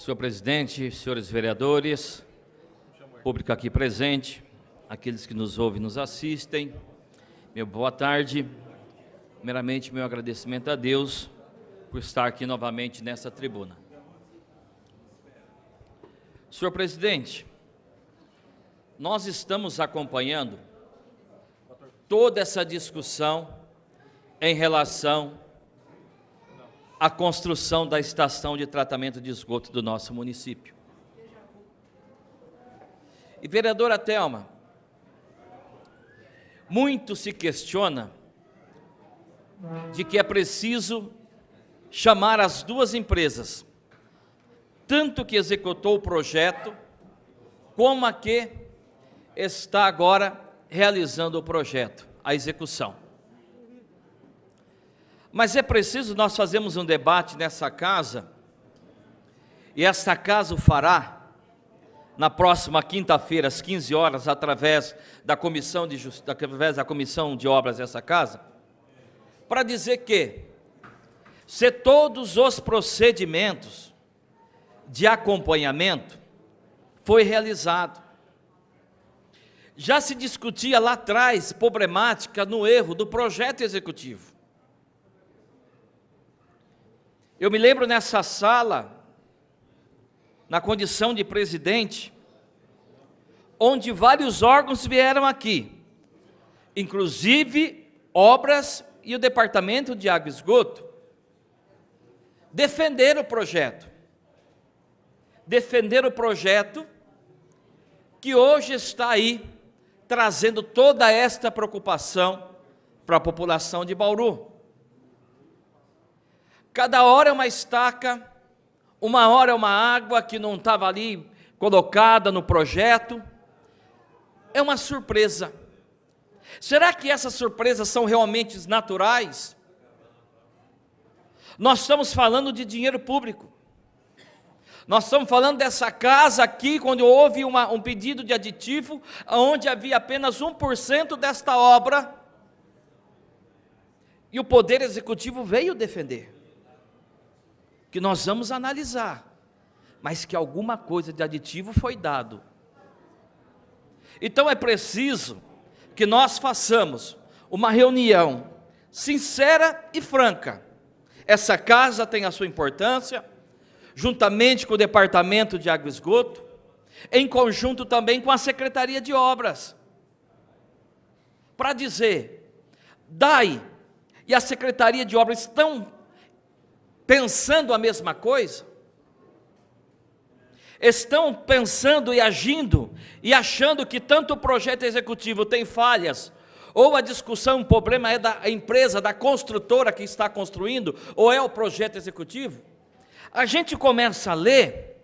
Senhor presidente, senhores vereadores, público aqui presente, aqueles que nos ouvem e nos assistem, meu boa tarde. Primeiramente, meu agradecimento a Deus por estar aqui novamente nessa tribuna. Senhor presidente, nós estamos acompanhando toda essa discussão em relação a construção da estação de tratamento de esgoto do nosso município. E vereadora Telma, muito se questiona de que é preciso chamar as duas empresas, tanto que executou o projeto, como a que está agora realizando o projeto, a execução. Mas é preciso nós fazermos um debate nessa casa, e esta casa o fará na próxima quinta-feira, às 15 horas, através da comissão de Just... através da comissão de obras dessa casa, para dizer que se todos os procedimentos de acompanhamento foi realizado. Já se discutia lá atrás problemática no erro do projeto executivo. Eu me lembro nessa sala, na condição de presidente, onde vários órgãos vieram aqui, inclusive obras e o departamento de água e esgoto, defender o projeto. defender o projeto que hoje está aí trazendo toda esta preocupação para a população de Bauru. Cada hora é uma estaca, uma hora é uma água que não estava ali colocada no projeto. É uma surpresa. Será que essas surpresas são realmente naturais? Nós estamos falando de dinheiro público. Nós estamos falando dessa casa aqui, quando houve uma, um pedido de aditivo, onde havia apenas 1% desta obra, e o Poder Executivo veio defender que nós vamos analisar, mas que alguma coisa de aditivo foi dado. Então é preciso que nós façamos uma reunião sincera e franca. Essa casa tem a sua importância, juntamente com o departamento de água e esgoto, em conjunto também com a secretaria de obras, para dizer, DAI e a secretaria de obras estão pensando a mesma coisa? Estão pensando e agindo e achando que tanto o projeto executivo tem falhas, ou a discussão, o problema é da empresa, da construtora que está construindo, ou é o projeto executivo? A gente começa a ler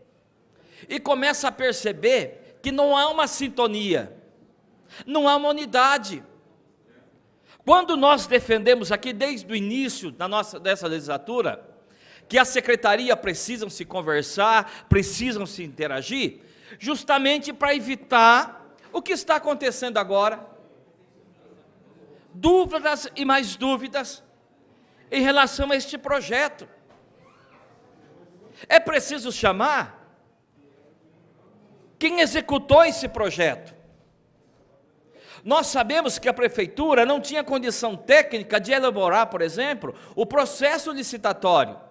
e começa a perceber que não há uma sintonia, não há uma unidade. Quando nós defendemos aqui desde o início da nossa, dessa legislatura, que a secretaria precisam se conversar, precisam se interagir, justamente para evitar o que está acontecendo agora. Dúvidas e mais dúvidas em relação a este projeto. É preciso chamar quem executou esse projeto. Nós sabemos que a prefeitura não tinha condição técnica de elaborar, por exemplo, o processo licitatório.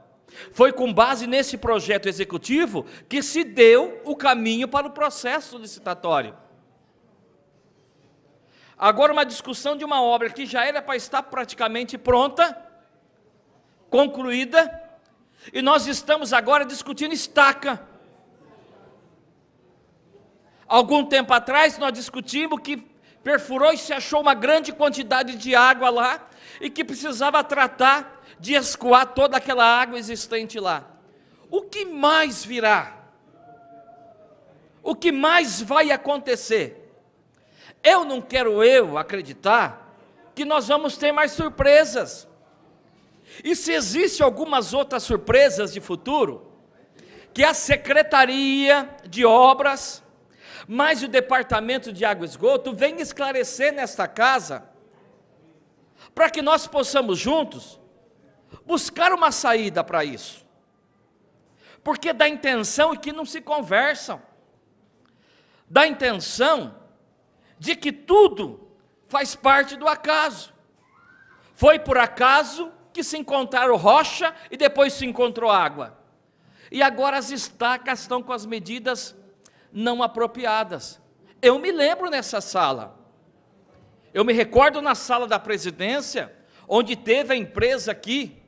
Foi com base nesse projeto executivo que se deu o caminho para o processo licitatório. Agora, uma discussão de uma obra que já era para estar praticamente pronta, concluída, e nós estamos agora discutindo estaca. Algum tempo atrás, nós discutimos que perfurou e se achou uma grande quantidade de água lá e que precisava tratar de escoar toda aquela água existente lá. O que mais virá? O que mais vai acontecer? Eu não quero eu acreditar que nós vamos ter mais surpresas. E se existem algumas outras surpresas de futuro, que a Secretaria de Obras mas o departamento de água e esgoto vem esclarecer nesta casa, para que nós possamos juntos buscar uma saída para isso. Porque dá intenção que não se conversam, dá intenção de que tudo faz parte do acaso. Foi por acaso que se encontraram rocha e depois se encontrou água. E agora as estacas estão com as medidas não apropriadas. Eu me lembro nessa sala. Eu me recordo na sala da presidência, onde teve a empresa aqui,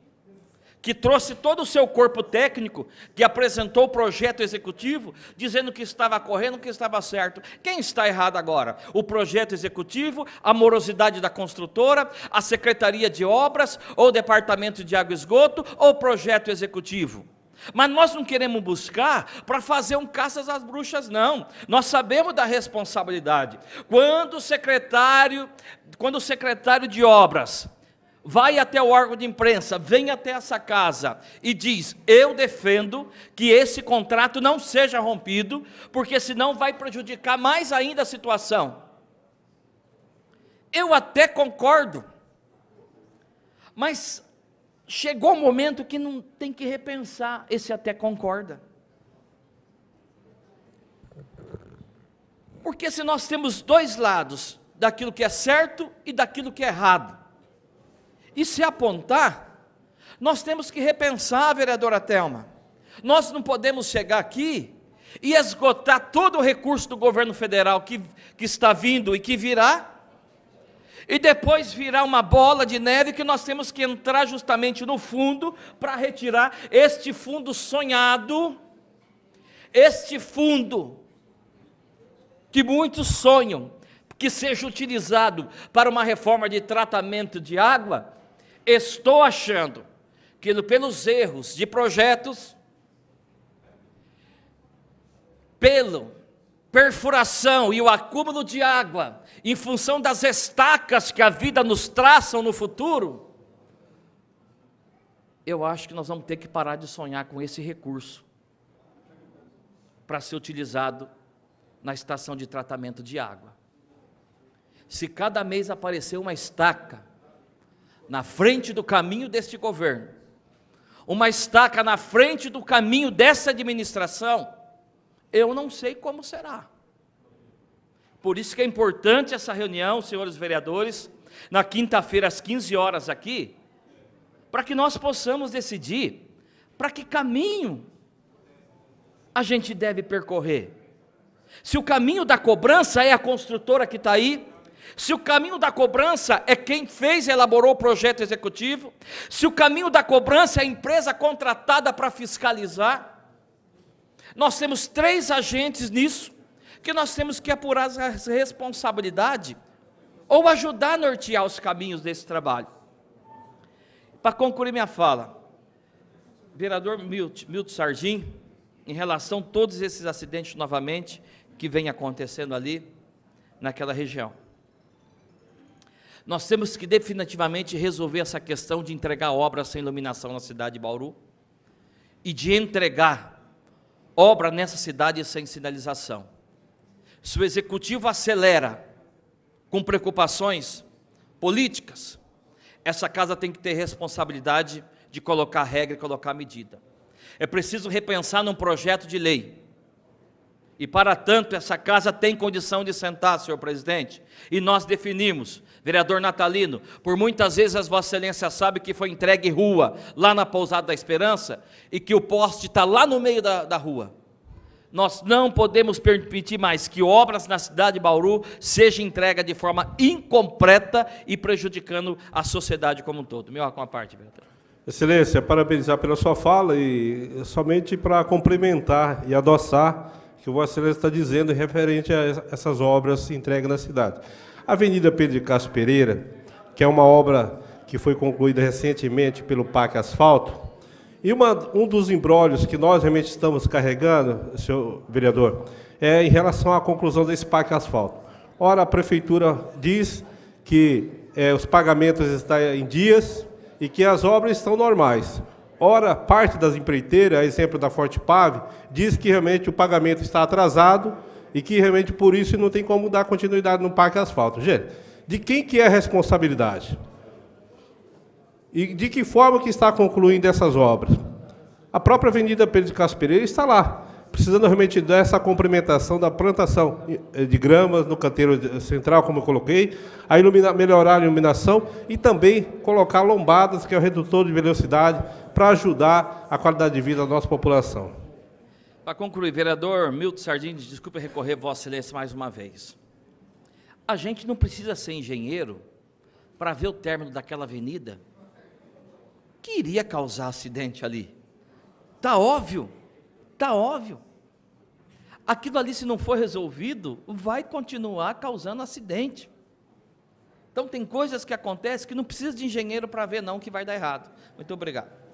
que trouxe todo o seu corpo técnico, que apresentou o projeto executivo, dizendo que estava correndo, que estava certo. Quem está errado agora? O projeto executivo, a morosidade da construtora, a secretaria de obras, ou o departamento de água e esgoto, ou o projeto executivo? Mas nós não queremos buscar para fazer um caças às bruxas, não. Nós sabemos da responsabilidade. Quando o secretário, quando o secretário de obras vai até o órgão de imprensa, vem até essa casa e diz: Eu defendo que esse contrato não seja rompido, porque senão vai prejudicar mais ainda a situação. Eu até concordo, mas chegou o um momento que não tem que repensar, esse até concorda. Porque se nós temos dois lados daquilo que é certo e daquilo que é errado, e se apontar, nós temos que repensar, vereadora Thelma. Nós não podemos chegar aqui e esgotar todo o recurso do governo federal que, que está vindo e que virá, e depois virá uma bola de neve que nós temos que entrar justamente no fundo para retirar este fundo sonhado, este fundo que muitos sonham que seja utilizado para uma reforma de tratamento de água. Estou achando que pelos erros de projetos, pelo perfuração e o acúmulo de água, em função das estacas que a vida nos traçam no futuro, eu acho que nós vamos ter que parar de sonhar com esse recurso para ser utilizado na estação de tratamento de água. Se cada mês aparecer uma estaca na frente do caminho deste governo, uma estaca na frente do caminho dessa administração, eu não sei como será. Por isso que é importante essa reunião, senhores vereadores, na quinta-feira às 15 horas aqui, para que nós possamos decidir para que caminho a gente deve percorrer. Se o caminho da cobrança é a construtora que está aí, se o caminho da cobrança é quem fez e elaborou o projeto executivo, se o caminho da cobrança é a empresa contratada para fiscalizar, nós temos três agentes nisso, que nós temos que apurar a responsabilidade ou ajudar a nortear os caminhos desse trabalho. Para concluir minha fala, vereador Milton, Milton em relação a todos esses acidentes novamente que vem acontecendo ali naquela região. Nós temos que definitivamente resolver essa questão de entregar obras sem iluminação na cidade de Bauru e de entregar obra nessa cidade sem sinalização. Se o executivo acelera com preocupações políticas, essa casa tem que ter responsabilidade de colocar regra e colocar medida. É preciso repensar num projeto de lei e para tanto, essa casa tem condição de sentar, senhor presidente. E nós definimos, vereador Natalino, por muitas vezes as Vossa Excelência sabe que foi entregue rua lá na Pousada da Esperança e que o poste está lá no meio da, da rua. Nós não podemos permitir mais que obras na cidade de Bauru sejam entregues de forma incompleta e prejudicando a sociedade como um todo. Melhor com a parte, vereador. Excelência, parabenizar pela sua fala e somente para complementar e adoçar que o Vossa Excelência está dizendo referente a essas obras entregues na cidade. A Avenida Pedro de Castro Pereira, que é uma obra que foi concluída recentemente pelo PAC Asfalto, e uma, um dos embrólios que nós realmente estamos carregando, senhor vereador, é em relação à conclusão desse PAC Asfalto. Ora, a prefeitura diz que é, os pagamentos estão em dias e que as obras estão normais. Ora, parte das empreiteiras, a exemplo da Forte Pave, diz que realmente o pagamento está atrasado e que realmente por isso não tem como dar continuidade no parque asfalto. Gente, de quem que é a responsabilidade? E de que forma que está concluindo essas obras? A própria Avenida Pedro de Castro Pereira está lá, precisando realmente dessa complementação da plantação eh, de gramas no canteiro eh, central, como eu coloquei, a melhorar a iluminação e também colocar lombadas, que é o redutor de velocidade, para ajudar a qualidade de vida da nossa população. Para concluir, vereador Milton Sardini, desculpe recorrer Vossa Excelência mais uma vez. A gente não precisa ser engenheiro para ver o término daquela avenida que iria causar acidente ali. Tá óbvio, tá óbvio. Aquilo ali, se não for resolvido, vai continuar causando acidente. Então tem coisas que acontecem que não precisa de engenheiro para ver não que vai dar errado. Muito obrigado.